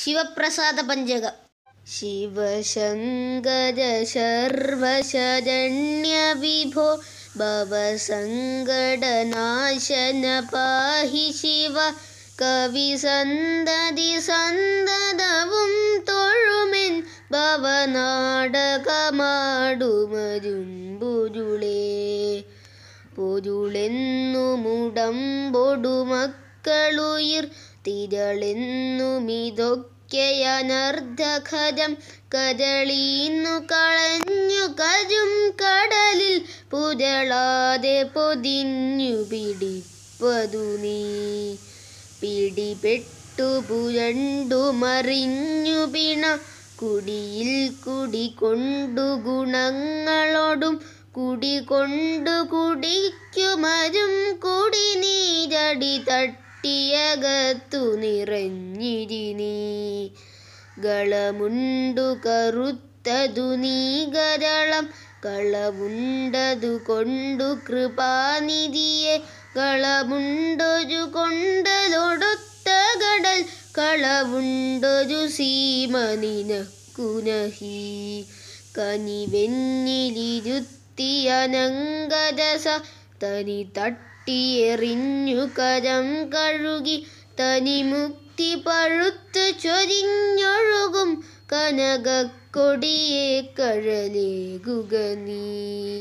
ശിവപ്രസാദ പഞ്ചകം ശിവശങ്കര ശർവശരണ്യ വിഭോ ഭവസങ്കടനാശന പാഹി ശിവ കവി സന്തതി സന്തതവും തൊഴുമെൻ ഭവനാടകമാടുമരുമ്പുരുളേ പൊരുളെന്നു പൊടുമക്കളുയിർ തിരളെന്നുമിതൊക്കെ അനർദ്ധഖരം കരളീന്നു കളഞ്ഞു കരും കടലിൽ പുതളാതെ പൊതിഞ്ഞു പിടിപ്പതു നീ പിടിപെട്ടു പുരണ്ടു മറിഞ്ഞു പിണ കുടിയിൽ കുടി കൊണ്ടു ഗുണങ്ങളോടും കുടി കൊണ്ടു കുടിക്കുമരും കുടി നീരടി കെട്ടിയകത്തു നിറഞ്ഞിരിനി ഗളമുണ്ടു കറുത്തതു നീ ഗരളം കളവുണ്ടതു കൊണ്ടു കൃപാനിധിയെ കളവുണ്ടൊരു കൊണ്ടതൊടുത്ത കടൽ കളവുണ്ടൊരു സീമ നിനക്കുനഹി കനിവെന്നിലിരുത്തിയനങ്കരസ തനി തട്ട പൊട്ടിയെറിഞ്ഞു കരം കഴുകി തനിമുക്തി പഴുത്ത് ചൊരിഞ്ഞൊഴുകും കനകക്കൊടിയെ കഴലേകുക നീ